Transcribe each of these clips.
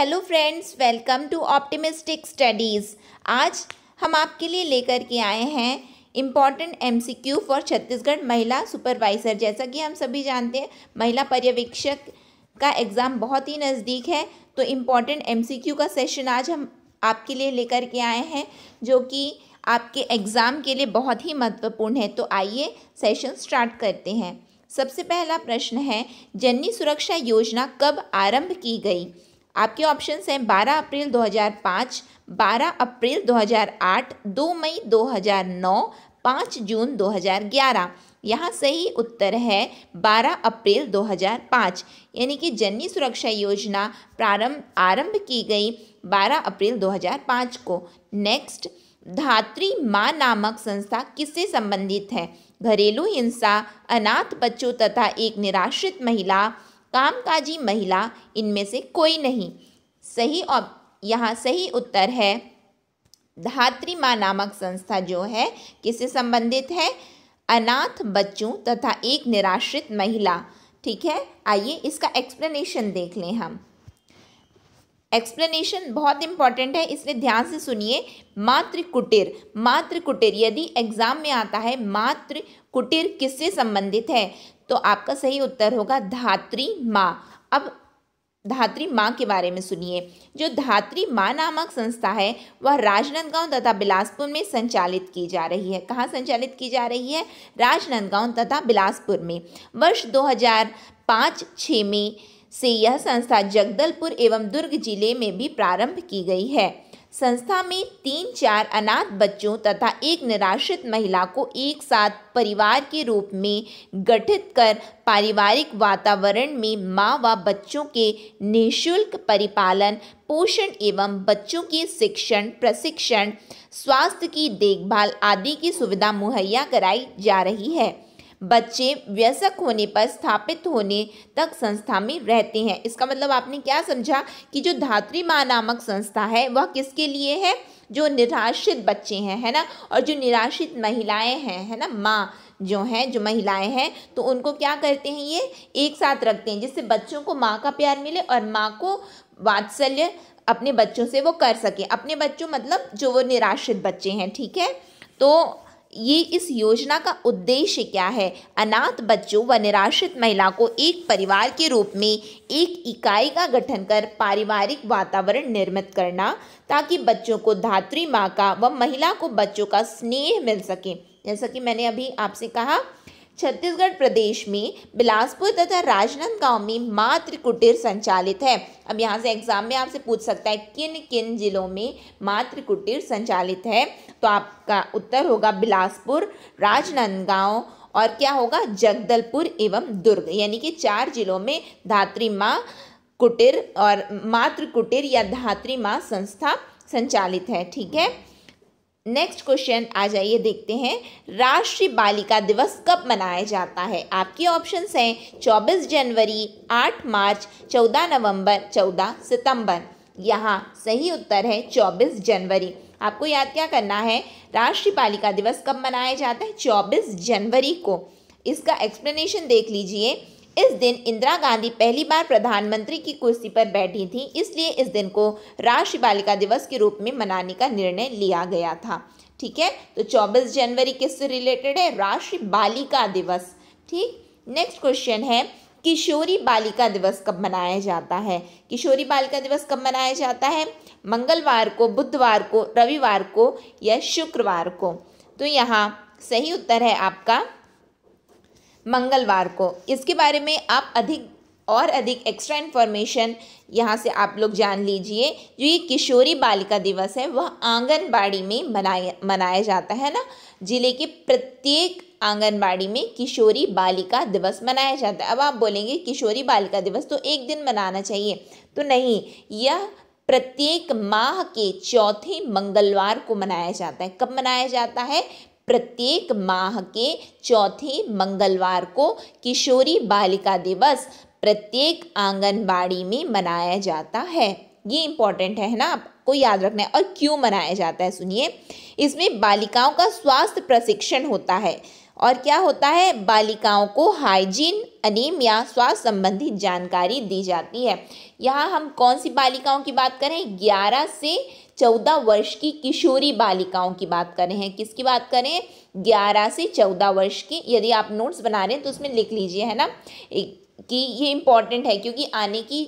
hello friends welcome to optimistic studies आज हम आपके लिए लेकर के आए हैं इम्पॉर्टेंट एमसीक्यू फॉर छत्तीसगढ़ महिला सुपरवाइज़र जैसा कि हम सभी जानते हैं महिला पर्यवेक्षक का एग्ज़ाम बहुत ही नज़दीक है तो इम्पॉर्टेंट एमसीक्यू का सेशन आज हम आपके लिए लेकर के आए हैं जो कि आपके एग्ज़ाम के लिए बहुत ही महत्वपूर्ण है तो आइए सेशन स्टार्ट करते हैं सबसे पहला प्रश्न है जननी सुरक्षा योजना कब आरंभ की गई आपके ऑप्शंस हैं 12 अप्रैल 2005, 12 अप्रैल 2008, 2 मई 2009, 5 जून 2011 यहाँ सही उत्तर है 12 अप्रैल 2005 यानी कि जननी सुरक्षा योजना प्रारंभ आरंभ की गई 12 अप्रैल 2005 को नेक्स्ट धात्री माँ नामक संस्था किससे संबंधित है घरेलू हिंसा अनाथ बच्चों तथा एक निराश्रित महिला कामकाजी महिला इनमें से कोई नहीं सही और यहाँ सही उत्तर है धात्री माँ नामक संस्था जो है किससे संबंधित है अनाथ बच्चों तथा एक निराश्रित महिला ठीक है आइए इसका एक्सप्लेनेशन देख लें हम एक्सप्लेनेशन बहुत इंपॉर्टेंट है इसलिए ध्यान से सुनिए मातृ कुटीर मातृ कुटीर यदि एग्जाम में आता है मातृ कुटीर किससे संबंधित है तो आपका सही उत्तर होगा धात्री माँ अब धात्री माँ के बारे में सुनिए जो धात्री माँ नामक संस्था है वह राजनांदगांव तथा बिलासपुर में संचालित की जा रही है कहाँ संचालित की जा रही है राजनांदगांव तथा बिलासपुर में वर्ष 2005-6 में से यह संस्था जगदलपुर एवं दुर्ग जिले में भी प्रारंभ की गई है संस्था में तीन चार अनाथ बच्चों तथा एक निराश्रित महिला को एक साथ परिवार के रूप में गठित कर पारिवारिक वातावरण में माँ व बच्चों के निःशुल्क परिपालन पोषण एवं बच्चों के शिक्षण प्रशिक्षण स्वास्थ्य की देखभाल आदि की सुविधा मुहैया कराई जा रही है बच्चे व्यसक होने पर स्थापित होने तक संस्था में रहते हैं इसका मतलब आपने क्या समझा कि जो धात्री माँ नामक संस्था है वह किसके लिए है जो निराश्रित बच्चे हैं है ना और जो निराश्रित महिलाएं हैं है ना माँ जो हैं जो महिलाएं हैं तो उनको क्या करते हैं ये एक साथ रखते हैं जिससे बच्चों को माँ का प्यार मिले और माँ को वात्सल्य अपने बच्चों से वो कर सके अपने बच्चों मतलब जो वो निराश्रित बच्चे हैं ठीक है तो ये इस योजना का उद्देश्य क्या है अनाथ बच्चों व निराश्रित महिला को एक परिवार के रूप में एक इकाई का गठन कर पारिवारिक वातावरण निर्मित करना ताकि बच्चों को धात्री माँ का व महिला को बच्चों का स्नेह मिल सके जैसा कि मैंने अभी आपसे कहा छत्तीसगढ़ प्रदेश में बिलासपुर तथा राजनांदगांव में मात्र कुटीर संचालित है अब यहाँ से एग्जाम में आपसे पूछ सकता है किन किन जिलों में मात्र कुटीर संचालित है तो आपका उत्तर होगा बिलासपुर राजनांदगांव और क्या होगा जगदलपुर एवं दुर्ग यानी कि चार जिलों में धात्री माँ कुटीर और मातृ कुटीर या धात्री माँ संस्था संचालित है ठीक है नेक्स्ट क्वेश्चन आ जाइए देखते हैं राष्ट्रीय बालिका दिवस कब मनाया जाता है आपके ऑप्शंस हैं 24 जनवरी 8 मार्च 14 नवंबर 14 सितंबर यहाँ सही उत्तर है 24 जनवरी आपको याद क्या करना है राष्ट्रीय बालिका दिवस कब मनाया जाता है 24 जनवरी को इसका एक्सप्लेनेशन देख लीजिए इस दिन इंदिरा गांधी पहली बार प्रधानमंत्री की कुर्सी पर बैठी थी इसलिए इस दिन को राष्ट्रीय बालिका दिवस के रूप में मनाने का निर्णय लिया गया था ठीक है तो 24 जनवरी किससे रिलेटेड है राष्ट्रीय बालिका दिवस ठीक नेक्स्ट क्वेश्चन है किशोरी बालिका दिवस कब मनाया जाता है किशोरी बालिका दिवस कब मनाया जाता है मंगलवार को बुधवार को रविवार को या शुक्रवार को तो यहाँ सही उत्तर है आपका मंगलवार को इसके बारे में आप अधिक और अधिक एक्स्ट्रा इन्फॉर्मेशन यहाँ से आप लोग जान लीजिए जो ये किशोरी बालिका दिवस है वह आंगनबाड़ी में मनाया मनाया जाता है ना जिले के प्रत्येक आंगनबाड़ी में किशोरी बालिका दिवस मनाया जाता है अब आप बोलेंगे किशोरी बालिका दिवस तो एक दिन मनाना चाहिए तो नहीं यह प्रत्येक माह के चौथे मंगलवार को मनाया जाता है कब मनाया जाता है प्रत्येक माह के चौथे मंगलवार को किशोरी बालिका दिवस प्रत्येक आंगनबाड़ी में मनाया जाता है ये इम्पॉर्टेंट है ना आपको याद रखना है और क्यों मनाया जाता है सुनिए इसमें बालिकाओं का स्वास्थ्य प्रशिक्षण होता है और क्या होता है बालिकाओं को हाइजीन अनीमिया स्वास्थ्य संबंधित जानकारी दी जाती है यहाँ हम कौन सी बालिकाओं की बात करें ग्यारह से चौदह वर्ष की किशोरी बालिकाओं की बात कर रहे हैं किसकी बात करें ग्यारह से चौदह वर्ष की यदि आप नोट्स बना रहे हैं तो उसमें लिख लीजिए है ना कि ये इम्पॉर्टेंट है क्योंकि आने की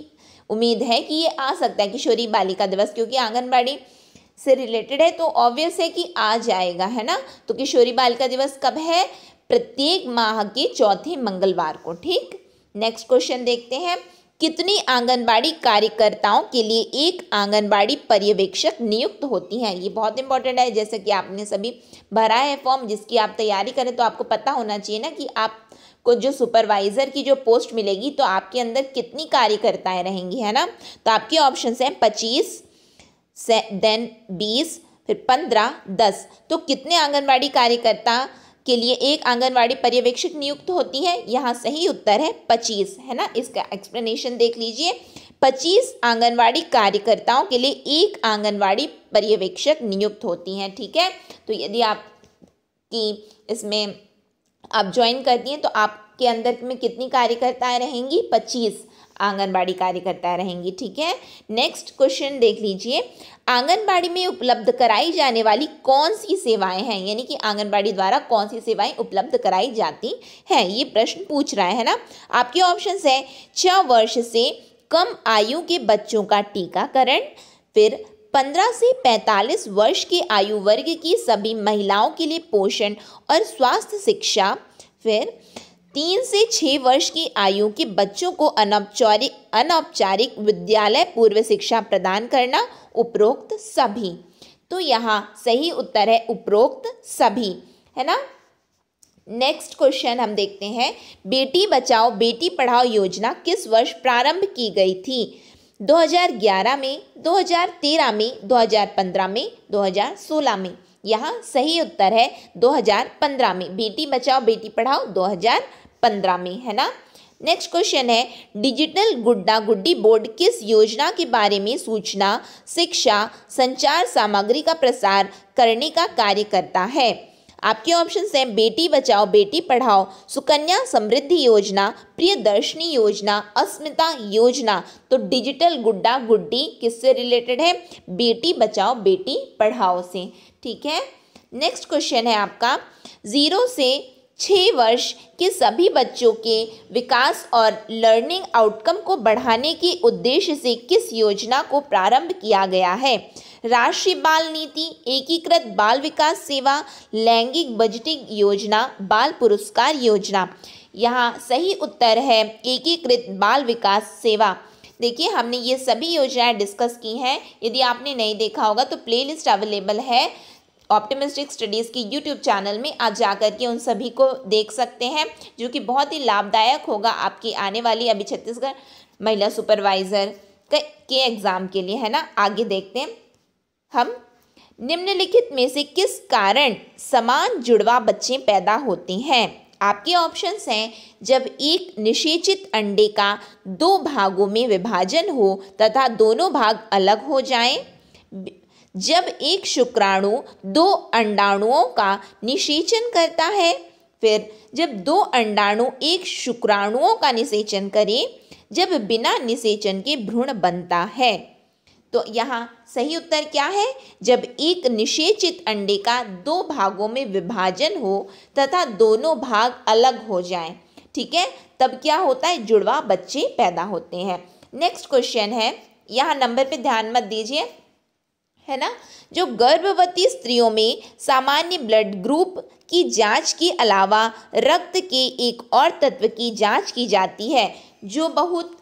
उम्मीद है कि ये आ सकता है किशोरी बालिका दिवस क्योंकि आंगनबाड़ी से रिलेटेड है तो ऑब्वियस है कि आ जाएगा है ना तो किशोरी बालिका दिवस कब है प्रत्येक माह के चौथे मंगलवार को ठीक नेक्स्ट क्वेश्चन देखते हैं कितनी आंगनबाड़ी कार्यकर्ताओं के लिए एक आंगनबाड़ी पर्यवेक्षक नियुक्त होती हैं ये बहुत इंपॉर्टेंट है जैसे कि आपने सभी भरा है फॉर्म जिसकी आप तैयारी करें तो आपको पता होना चाहिए ना कि आपको जो सुपरवाइज़र की जो पोस्ट मिलेगी तो आपके अंदर कितनी कार्यकर्ताएँ रहेंगी है ना तो आपके ऑप्शन हैं पच्चीस देन बीस फिर पंद्रह दस तो कितने आंगनबाड़ी कार्यकर्ता के लिए एक आंगनवाड़ी पर्यवेक्षक नियुक्त होती है यहाँ सही उत्तर है पच्चीस है ना इसका एक्सप्लेनेशन देख लीजिए पच्चीस आंगनवाड़ी कार्यकर्ताओं के लिए एक आंगनवाड़ी पर्यवेक्षक नियुक्त होती हैं ठीक है तो यदि आप की इसमें आप ज्वाइन करती हैं तो आपके अंदर में कितनी कार्यकर्ताएं रहेंगी पच्चीस आंगनबाड़ी कार्यकर्ता रहेंगी ठीक है नेक्स्ट क्वेश्चन देख लीजिए आंगनबाड़ी में उपलब्ध कराई जाने वाली कौन सी सेवाएं हैं यानी कि आंगनबाड़ी द्वारा कौन सी सेवाएं उपलब्ध कराई जाती हैं ये प्रश्न पूछ रहा है ना आपके ऑप्शन है छः वर्ष से कम आयु के बच्चों का टीकाकरण फिर पंद्रह से पैंतालीस वर्ष के आयु वर्ग की सभी महिलाओं के लिए पोषण और स्वास्थ्य शिक्षा फिर तीन से छः वर्ष की आयु के बच्चों को अनौपचारिक अनौपचारिक विद्यालय पूर्व शिक्षा प्रदान करना उपरोक्त सभी तो यहाँ सही उत्तर है उपरोक्त सभी है ना नेक्स्ट क्वेश्चन हम देखते हैं बेटी बचाओ बेटी पढ़ाओ योजना किस वर्ष प्रारंभ की गई थी 2011 में 2013 में 2015 में 2016 में यहाँ सही उत्तर है 2015 में बेटी बचाओ बेटी पढ़ाओ पंद्रह में है ना नेक्स्ट क्वेश्चन है डिजिटल गुड्डा गुड्डी बोर्ड किस योजना के बारे में सूचना शिक्षा संचार सामग्री का प्रसार करने का कार्य करता है आपके ऑप्शन हैं बेटी बचाओ बेटी पढ़ाओ सुकन्या समृद्धि योजना प्रियदर्शनी योजना अस्मिता योजना तो डिजिटल गुड्डा गुड्डी किससे रिलेटेड है बेटी बचाओ बेटी पढ़ाओ से ठीक है नेक्स्ट क्वेश्चन है आपका जीरो से छः वर्ष के सभी बच्चों के विकास और लर्निंग आउटकम को बढ़ाने के उद्देश्य से किस योजना को प्रारंभ किया गया है राष्ट्रीय बाल नीति एकीकृत बाल विकास सेवा लैंगिक बजटिंग योजना बाल पुरस्कार योजना यहाँ सही उत्तर है एकीकृत बाल विकास सेवा देखिए हमने ये सभी योजनाएं डिस्कस की हैं यदि आपने नहीं देखा होगा तो प्लेलिस्ट अवेलेबल है ऑप्टिमिस्टिक स्टडीज़ की यूट्यूब चैनल में आज जाकर के उन सभी को देख सकते हैं जो कि बहुत ही लाभदायक होगा आपकी आने वाली अभी छत्तीसगढ़ महिला सुपरवाइज़र के एग्ज़ाम के लिए है ना आगे देखते हैं हम निम्नलिखित में से किस कारण समान जुड़वा बच्चे पैदा होते हैं आपके ऑप्शंस हैं जब एक निषेचित अंडे का दो भागों में विभाजन हो तथा दोनों भाग अलग हो जाएं जब एक शुक्राणु दो अंडाणुओं का निषेचन करता है फिर जब दो अंडाणु एक शुक्राणुओं का निषेचन करें जब बिना निषेचन के भ्रूण बनता है तो यहाँ सही उत्तर क्या है जब एक निषेचित अंडे का दो भागों में विभाजन हो तथा दोनों भाग अलग हो जाएं ठीक है तब क्या होता है जुड़वा बच्चे पैदा होते हैं नेक्स्ट क्वेश्चन है यहाँ नंबर पे ध्यान मत दीजिए है ना जो गर्भवती स्त्रियों में सामान्य ब्लड ग्रुप की जांच के अलावा रक्त के एक और तत्व की जांच की जाती है जो बहुत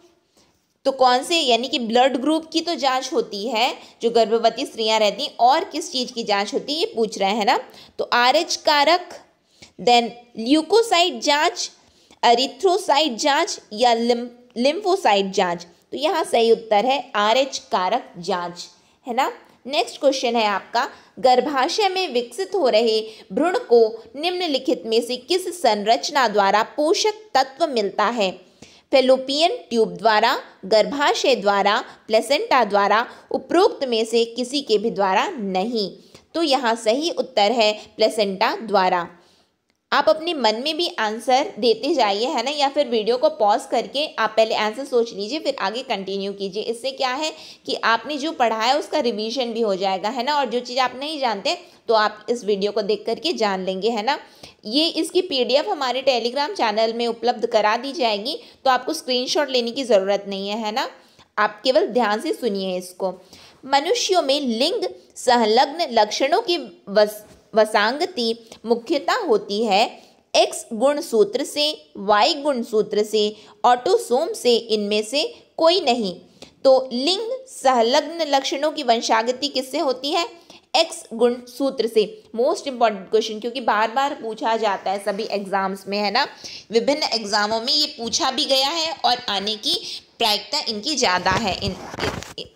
तो कौन से यानी कि ब्लड ग्रुप की तो जांच होती है जो गर्भवती स्त्रियां रहती हैं और किस चीज़ की जांच होती है ये पूछ रहे हैं ना तो आरएच कारक देन ल्यूकोसाइट जांच अरिथ्रोसाइट जांच या लिम लिम्फोसाइट जांच तो यहाँ सही उत्तर है आरएच कारक जांच है ना नेक्स्ट क्वेश्चन है आपका गर्भाशय में विकसित हो रहे भ्रूण को निम्नलिखित में से किस संरचना द्वारा पोषक तत्व मिलता है फेलोपियन ट्यूब द्वारा गर्भाशय द्वारा प्लेसेंटा द्वारा उपरोक्त में से किसी के भी द्वारा नहीं तो यहाँ सही उत्तर है प्लेसेंटा द्वारा आप अपने मन में भी आंसर देते जाइए है ना या फिर वीडियो को पॉज करके आप पहले आंसर सोच लीजिए फिर आगे कंटिन्यू कीजिए इससे क्या है कि आपने जो पढ़ा है उसका रिवीजन भी हो जाएगा है ना और जो चीज़ आप नहीं जानते तो आप इस वीडियो को देख करके जान लेंगे है ना ये इसकी पीडीएफ हमारे टेलीग्राम चैनल में उपलब्ध करा दी जाएगी तो आपको स्क्रीन लेने की ज़रूरत नहीं है है ना आप केवल ध्यान से सुनिए इसको मनुष्यों में लिंग संलग्न लक्षणों की वस वसांगति मुख्यतः होती है एक्स गुण सूत्र से वाई गुण सूत्र से ऑटोसोम से इनमें से कोई नहीं तो लिंग सहलग्न लक्षणों की वंशागति किससे होती है एक्स गुण सूत्र से मोस्ट इंपॉर्टेंट क्वेश्चन क्योंकि बार बार पूछा जाता है सभी एग्जाम्स में है ना विभिन्न एग्जामों में ये पूछा भी गया है और आने की प्रायिकता इनकी ज़्यादा है इन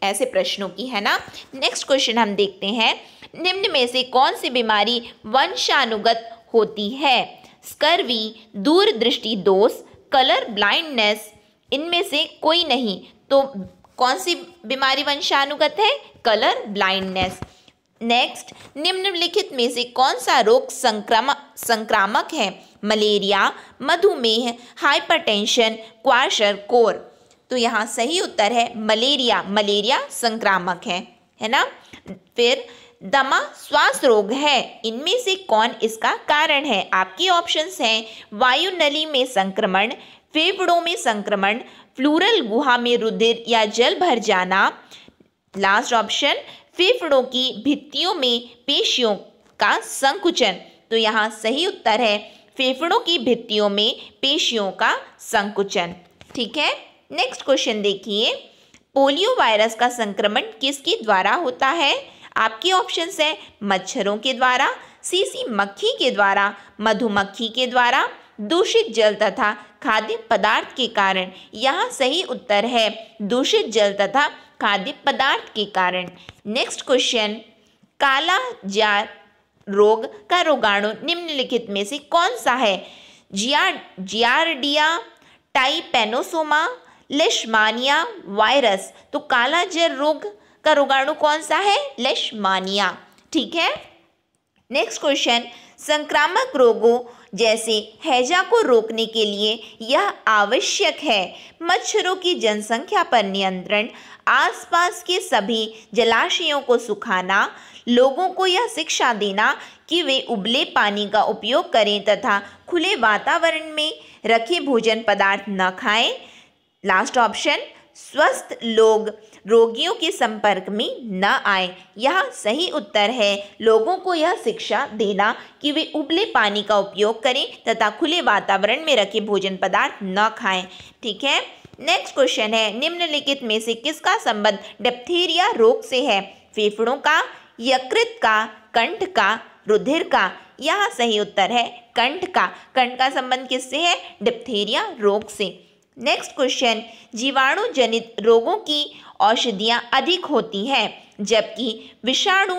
ऐसे प्रश्नों की है ना नेक्स्ट क्वेश्चन हम देखते हैं निम्न में से कौन सी बीमारी वंशानुगत होती है स्कर्वी दूरदृष्टि दोष कलर ब्लाइंडनेस इनमें से कोई नहीं तो कौन सी बीमारी वंशानुगत है कलर ब्लाइंडनेस नेक्स्ट निम्नलिखित में से कौन सा रोग संक्रामक संक्रामक है मलेरिया मधुमेह हाइपरटेंशन क्वाशर कोर तो यहाँ सही उत्तर है मलेरिया मलेरिया संक्रामक है है ना फिर दमा श्वास रोग है इनमें से कौन इसका कारण है आपकी ऑप्शंस हैं वायु नली में संक्रमण फेफड़ों में संक्रमण फ्लूरल गुहा में रुधिर या जल भर जाना लास्ट ऑप्शन फेफड़ों की भित्तियों में पेशियों का संकुचन तो यहाँ सही उत्तर है फेफड़ों की भित्तियों में पेशियों का संकुचन ठीक है नेक्स्ट क्वेश्चन देखिए पोलियो वायरस का संक्रमण किसके द्वारा होता है आपके ऑप्शन है मच्छरों के द्वारा सीसी मक्खी के द्वारा मधुमक्खी के द्वारा दूषित जल तथा खाद्य पदार्थ के कारण यहाँ सही उत्तर है दूषित जल तथा खाद्य पदार्थ के कारण नेक्स्ट क्वेश्चन काला जार रोग का रोगाणु निम्नलिखित में से कौन सा है जिया जियारडिया टाइपेनोसोमा लेशमानिया वायरस तो काला जर रोग का रोगाणु कौन सा है लेशमानिया ठीक है नेक्स्ट क्वेश्चन संक्रामक रोगों जैसे हैजा को रोकने के लिए यह आवश्यक है मच्छरों की जनसंख्या पर नियंत्रण आसपास के सभी जलाशयों को सुखाना लोगों को यह शिक्षा देना कि वे उबले पानी का उपयोग करें तथा खुले वातावरण में रखे भोजन पदार्थ न खाएं लास्ट ऑप्शन स्वस्थ लोग रोगियों के संपर्क में न आए यह सही उत्तर है लोगों को यह शिक्षा देना कि वे उबले पानी का उपयोग करें तथा खुले वातावरण में रखे भोजन पदार्थ न खाएं ठीक है नेक्स्ट क्वेश्चन है निम्नलिखित में से किसका संबंध डिप्थीरिया रोग से है फेफड़ों का यकृत का कंठ का रुधिर का यह सही उत्तर है कंठ का कंठ का संबंध किससे है डिप्थीरिया रोग से नेक्स्ट क्वेश्चन जीवाणु जनित रोगों की औषधियाँ अधिक होती हैं जबकि विषाणु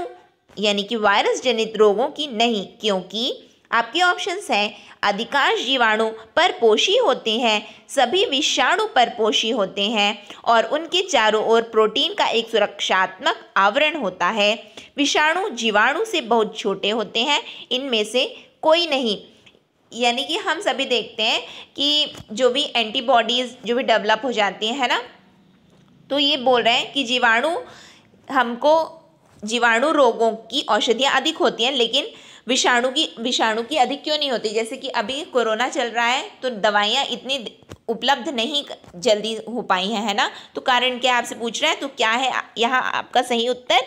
यानी कि वायरस जनित रोगों की नहीं क्योंकि आपके ऑप्शंस हैं अधिकांश जीवाणु परपोषी होते हैं सभी विषाणु परपोषी होते हैं और उनके चारों ओर प्रोटीन का एक सुरक्षात्मक आवरण होता है विषाणु जीवाणु से बहुत छोटे होते हैं इनमें से कोई नहीं यानी कि हम सभी देखते हैं कि जो भी एंटीबॉडीज़ जो भी डेवलप हो जाती हैं है ना तो ये बोल रहे हैं कि जीवाणु हमको जीवाणु रोगों की औषधियाँ अधिक होती हैं लेकिन विषाणु की विषाणु की अधिक क्यों नहीं होती जैसे कि अभी कोरोना चल रहा है तो दवाइयाँ इतनी उपलब्ध नहीं जल्दी हो पाई हैं है ना तो कारण क्या आपसे पूछ रहा है तो क्या है यहाँ आपका सही उत्तर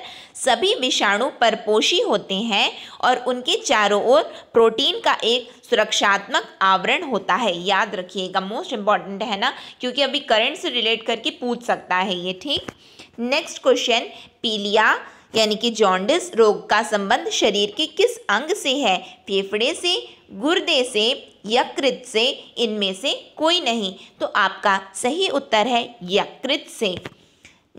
सभी विषाणु परपोषी होते हैं और उनके चारों ओर प्रोटीन का एक सुरक्षात्मक आवरण होता है याद रखिएगा मोस्ट इम्पॉर्टेंट है ना क्योंकि अभी करंट से रिलेट करके पूछ सकता है ये ठीक नेक्स्ट क्वेश्चन पीलिया यानी कि जॉन्डिस रोग का संबंध शरीर के किस अंग से है फेफड़े से गुर्दे से यकृत से इनमें से कोई नहीं तो आपका सही उत्तर है यकृत से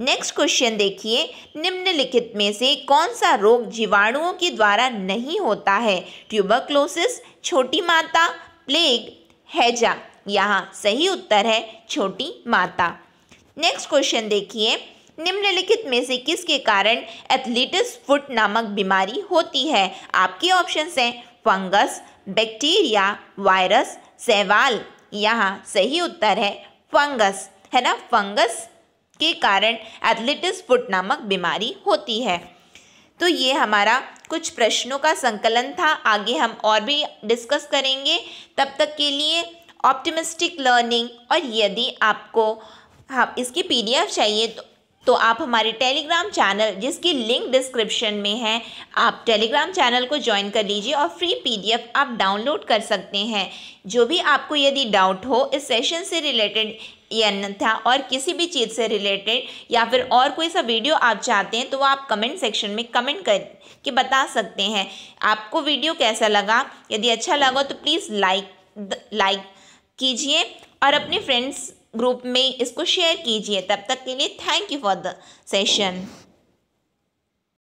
नेक्स्ट क्वेश्चन देखिए निम्नलिखित में से कौन सा रोग जीवाणुओं के द्वारा नहीं होता है ट्यूबरक्लोसिस छोटी माता प्लेग हैजा यहाँ सही उत्तर है छोटी माता नेक्स्ट क्वेश्चन देखिए निम्नलिखित में से किसके कारण एथलीटिस फुट नामक बीमारी होती है आपके ऑप्शंस हैं फंगस बैक्टीरिया वायरस सेवाल यहाँ सही उत्तर है फंगस है ना फंगस के कारण एथलीटिस फुट नामक बीमारी होती है तो ये हमारा कुछ प्रश्नों का संकलन था आगे हम और भी डिस्कस करेंगे तब तक के लिए ऑप्टिमिस्टिक लर्निंग और यदि आपको हाँ इसकी पीडीएफ चाहिए तो तो आप हमारे टेलीग्राम चैनल जिसकी लिंक डिस्क्रिप्शन में है आप टेलीग्राम चैनल को ज्वाइन कर लीजिए और फ्री पीडीएफ आप डाउनलोड कर सकते हैं जो भी आपको यदि डाउट हो इस सेशन से रिलेटेड अन्यथा और किसी भी चीज़ से रिलेटेड या फिर और कोई सा वीडियो आप चाहते हैं तो आप कमेंट सेक्शन में कमेंट कर के बता सकते हैं आपको वीडियो कैसा लगा यदि अच्छा लगा तो प्लीज़ लाइक लाइक कीजिए और अपने फ्रेंड्स ग्रुप में इसको शेयर कीजिए तब तक के लिए thank you for the session